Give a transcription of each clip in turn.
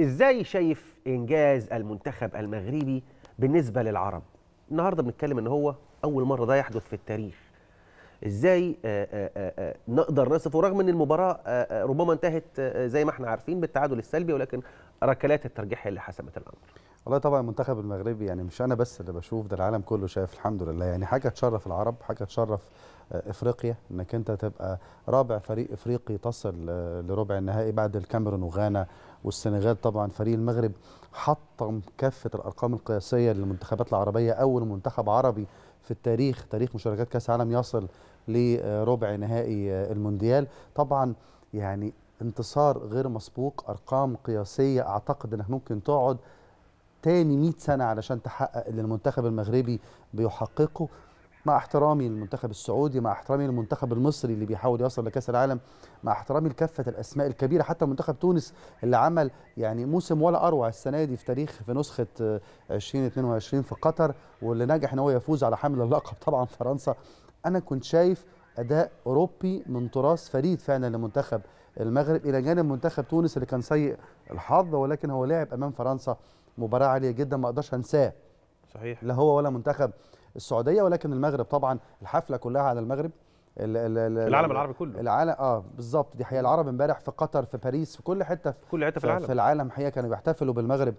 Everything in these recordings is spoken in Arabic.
ازاي شايف انجاز المنتخب المغربي بالنسبه للعرب النهارده بنتكلم ان هو اول مره ده يحدث في التاريخ ازاي آآ آه، آآ آه، آه، نقدر نصفه رغم ان المباراه ربما انتهت زي ما احنا عارفين بالتعادل السلبي ولكن ركلات الترجيح اللي حسمت الامر والله طبعا المنتخب المغربي يعني مش انا بس اللي بشوف ده العالم كله شايف الحمد لله يعني حاجه تشرف العرب حاجه تشرف آه، افريقيا انك انت تبقى رابع فريق افريقي تصل آه، لربع النهائي بعد الكاميرون وغانا والسنغال طبعا فريق المغرب حطم كافه الارقام القياسيه للمنتخبات العربيه اول منتخب عربي في التاريخ تاريخ مشاركات كاس عالم يصل لربع نهائي آه، المونديال طبعا يعني انتصار غير مسبوق ارقام قياسيه اعتقد انك ممكن تقعد تاني 100 سنه علشان تحقق اللي المنتخب المغربي بيحققه مع احترامي للمنتخب السعودي مع احترامي للمنتخب المصري اللي بيحاول يوصل لكاس العالم مع احترامي لكافه الاسماء الكبيره حتى منتخب تونس اللي عمل يعني موسم ولا اروع السنه دي في تاريخ في نسخه 2022 آه، في قطر واللي نجح ان هو يفوز على حامل اللقب طبعا فرنسا انا كنت شايف اداء اوروبي من تراث فريد فعلا لمنتخب المغرب الى جانب منتخب تونس اللي كان سيء الحظ ولكن هو لعب امام فرنسا مباراه عاليه جدا ما اقدرش انساه صحيح لا هو ولا منتخب السعوديه ولكن المغرب طبعا الحفله كلها على المغرب الـ الـ الـ العالم العربي كله العالم اه بالظبط دي حقيقه العرب امبارح في قطر في باريس في كل حته في كل حته في العالم في العالم حقيقه كانوا بيحتفلوا بالمغرب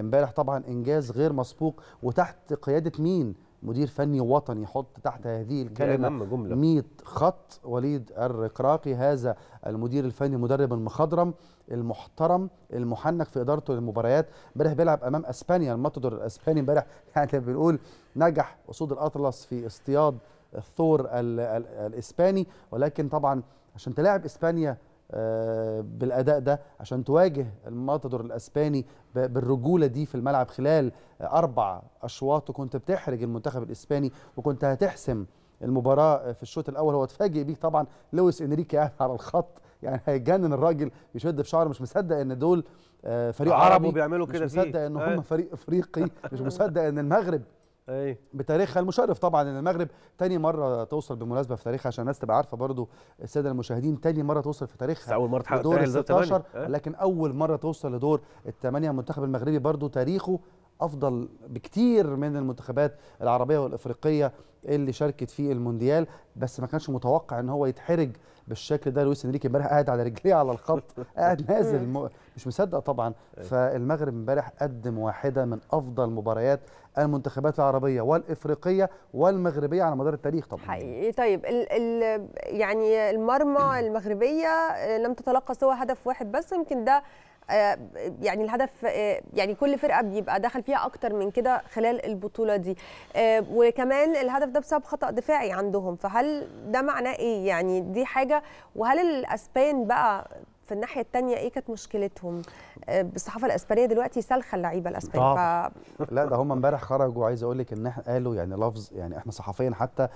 امبارح طبعا انجاز غير مسبوق وتحت قياده مين مدير فني وطني يحط تحت هذه الكلمه جملة. 100 خط وليد الرقراقي هذا المدير الفني مدرب المخضرم المحترم المحنك في ادارته للمباريات امبارح بيلعب امام اسبانيا الماتدور الاسباني امبارح يعني بنقول نجح اسود الاطلس في اصطياد الثور الـ الـ الاسباني ولكن طبعا عشان تلاعب اسبانيا آه، بالاداء ده عشان تواجه الماتدور الاسباني بالرجوله دي في الملعب خلال اربع اشواط وكنت بتحرج المنتخب الاسباني وكنت هتحسم المباراه في الشوط الاول هو اتفاجئ بيك طبعا لويس انريكي قاعد على الخط يعني هيجنن الراجل يشد في شعره مش مصدق ان دول آه، فريق عربي بيعملوا كده مش مصدق ان هم فريق افريقي مش مصدق ان المغرب ايه بتاريخها المشرف طبعا ان المغرب تاني مره توصل بمناسبه في تاريخها عشان الناس تبقى عارفه برضو الساده المشاهدين تاني مره توصل في تاريخها اول مره تحقق دور ال 16 لكن اول مره توصل لدور الثمانيه المنتخب المغربي برضو تاريخه افضل بكتير من المنتخبات العربيه والافريقيه اللي شاركت في المونديال بس ما كانش متوقع ان هو يتحرج بالشكل ده لويس انريكي امبارح قاعد على رجليه على الخط قاعد نازل م... مش مصدق طبعا أيوة. فالمغرب امبارح قدم واحده من افضل مباريات المنتخبات العربيه والافريقيه والمغربيه على مدار التاريخ طبعا حقيقي طيب ال ال يعني المرمى المغربيه آه، لم تتلقى سوى هدف واحد بس يمكن ده آه، يعني الهدف آه، يعني كل فرقه بيبقى دخل فيها اكتر من كده خلال البطوله دي آه، وكمان الهدف ده بسبب خطا دفاعي عندهم فهل ده معناه ايه يعني دي حاجه وهل الاسبان بقى في الناحيه الثانيه ايه كانت مشكلتهم بالصحافه الاسبانيه دلوقتي سالخه اللعيبه الاسبان ف... لا ده هم امبارح خرجوا عايز اقول لك ان احنا قالوا يعني لفظ يعني احنا صحفيا حتى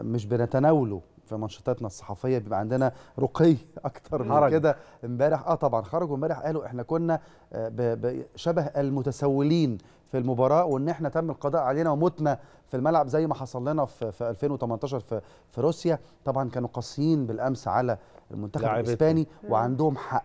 مش بنتناوله في منشطاتنا الصحفيه بيبقى عندنا رقي اكتر من كده امبارح اه طبعا خرجوا امبارح قالوا احنا كنا آه، شبه المتسولين في المباراه وان احنا تم القضاء علينا ومتنا في الملعب زي ما حصل لنا في, 2018 في, في روسيا طبعا كانوا قاسيين بالامس على المنتخب الاسباني وعندهم حق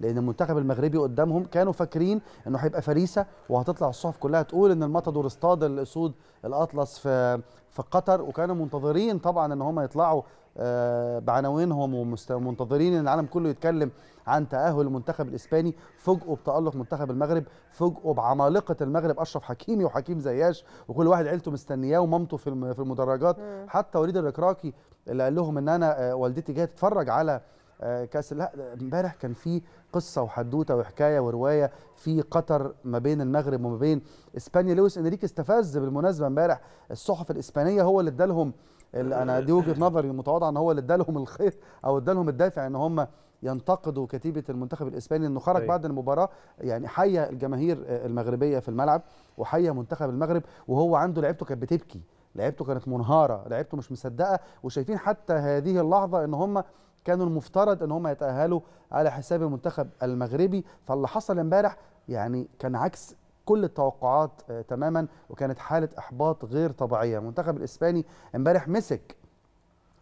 لان المنتخب المغربي قدامهم كانوا فاكرين انه هيبقى فريسه وهتطلع الصحف كلها تقول ان الماتادور اصطاد الاسود الاطلس في في قطر وكانوا منتظرين طبعا ان هم يطلعوا آه، بعناوينهم ومنتظرين ان العالم كله يتكلم عن تاهل المنتخب الاسباني فوجئوا بتالق منتخب المغرب فوجئوا بعمالقه المغرب اشرف حكيمي وحكيم زياش وكل واحد عيلته مستنياه ومامته في المدرجات حتى وليد الركراكي اللي قال لهم ان انا آه، والدتي جايه تتفرج على آه، كاس لا امبارح كان في قصه وحدوته وحكايه وروايه في قطر ما بين المغرب وما بين اسبانيا لويس انريكي استفز بالمناسبه امبارح الصحف الاسبانيه هو اللي ادالهم انا دي وجهه نظري المتواضعه ان هو اللي ادالهم الخيط او ادالهم الدافع ان هم ينتقدوا كتيبه المنتخب الاسباني انه خرج بعد المباراه يعني حيا الجماهير آه، المغربيه في الملعب وحيا منتخب المغرب وهو عنده لعيبته كانت بتبكي لعيبته كانت منهاره لعيبته مش مصدقه وشايفين حتى هذه اللحظه ان هم كانوا المفترض ان هم يتاهلوا على حساب المنتخب المغربي فاللي حصل امبارح يعني كان عكس كل التوقعات آه، تماما وكانت حاله احباط غير طبيعيه المنتخب الاسباني امبارح مسك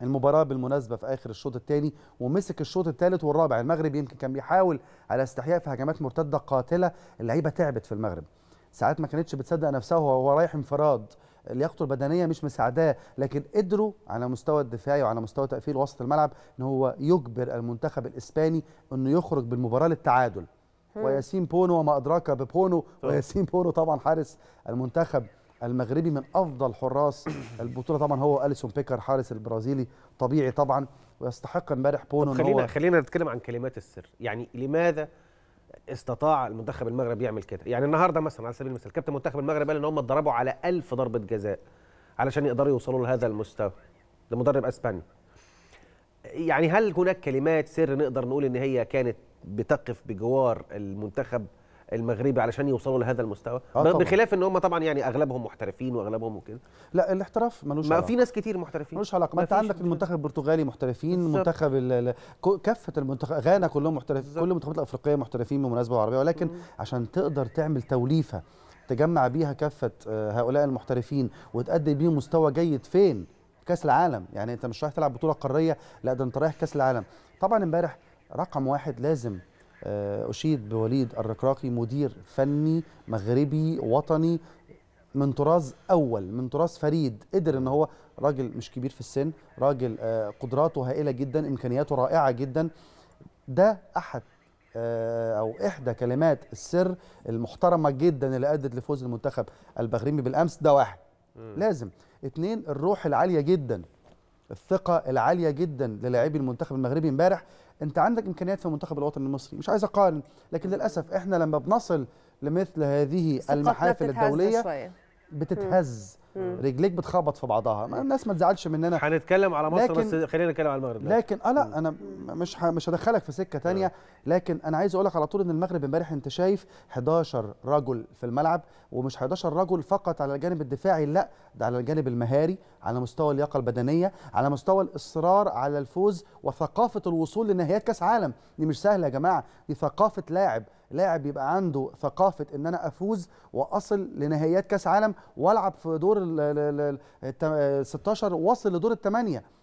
المباراه بالمناسبه في اخر الشوط الثاني ومسك الشوط الثالث والرابع المغرب يمكن كان بيحاول على استحياء في هجمات مرتده قاتله اللعيبه تعبت في المغرب ساعات ما كانتش بتصدق نفسها وهو رايح انفراد لياقته البدنيه مش مساعداه لكن قدروا على مستوى الدفاعي وعلى مستوى تقفيل وسط الملعب ان هو يجبر المنتخب الاسباني انه يخرج بالمباراه للتعادل وياسين بونو وما ادراك ببونو طيب. وياسين بونو طبعا حارس المنتخب المغربي من افضل حراس البطوله طبعا هو اليسون بيكر حارس البرازيلي طبيعي طبعا ويستحق امبارح بونو خلينا خلينا نتكلم عن كلمات السر يعني لماذا استطاع المنتخب المغربي يعمل كده يعني النهارده مثلا على سبيل المثال كابتن منتخب المغرب قال ان هم اتضربوا على ألف ضربه جزاء علشان يقدروا يوصلوا لهذا المستوى لمدرب اسبانيا يعني هل هناك كلمات سر نقدر نقول ان هي كانت بتقف بجوار المنتخب المغربي علشان يوصلوا لهذا المستوى آه بخلاف ان هم طبعا يعني اغلبهم محترفين واغلبهم وكده لا الاحتراف ملوش ما علاقه في ناس كتير محترفين ملوش علاقه ما انت عندك المنتخب البرتغالي محترفين المنتخب كافه المنتخب غانا كلهم محترفين كل المنتخبات الافريقيه محترفين بالمناسبه عربيه ولكن م. عشان تقدر تعمل توليفه تجمع بيها كافه آه، هؤلاء المحترفين وتقدم بيهم مستوى جيد فين كاس العالم يعني انت مش رايح تلعب بطوله قاريه لا ده انت رايح كاس العالم طبعا امبارح رقم واحد لازم آه، أشيد بوليد الرقراقي مدير فني مغربي وطني من طراز أول من طراز فريد قدر أن هو راجل مش كبير في السن راجل آه، قدراته هائلة جدا إمكانياته رائعة جدا ده أحد آه، او احدى كلمات السر المحترمه جدا اللي ادت لفوز المنتخب المغربي بالامس ده واحد لازم اتنين الروح العاليه جدا الثقه العاليه جدا للاعبي المنتخب المغربي امبارح انت عندك امكانيات في المنتخب الوطني المصري مش عايز اقارن لكن للاسف احنا لما بنصل لمثل هذه المحافل الدوليه بتتهز رجليك بتخبط في بعضها ما الناس ما تزعلش مننا هنتكلم على مصر بس خلينا نتكلم على المغرب لكن اه لا انا مش ه... مش هدخلك في سكه تانية لكن انا عايز اقول لك على طول ان المغرب امبارح انت شايف 11 رجل في الملعب ومش 11 رجل فقط على الجانب الدفاعي لا ده على الجانب المهاري على مستوى اللياقه البدنيه على مستوى الاصرار على الفوز وثقافه الوصول لنهائيات كاس عالم دي مش سهله يا جماعه دي ثقافه لاعب لاعب يبقى عنده ثقافه ان انا افوز واصل لنهائيات كاس عالم والعب في دور ال 16 آه، واصل لدور الثمانيه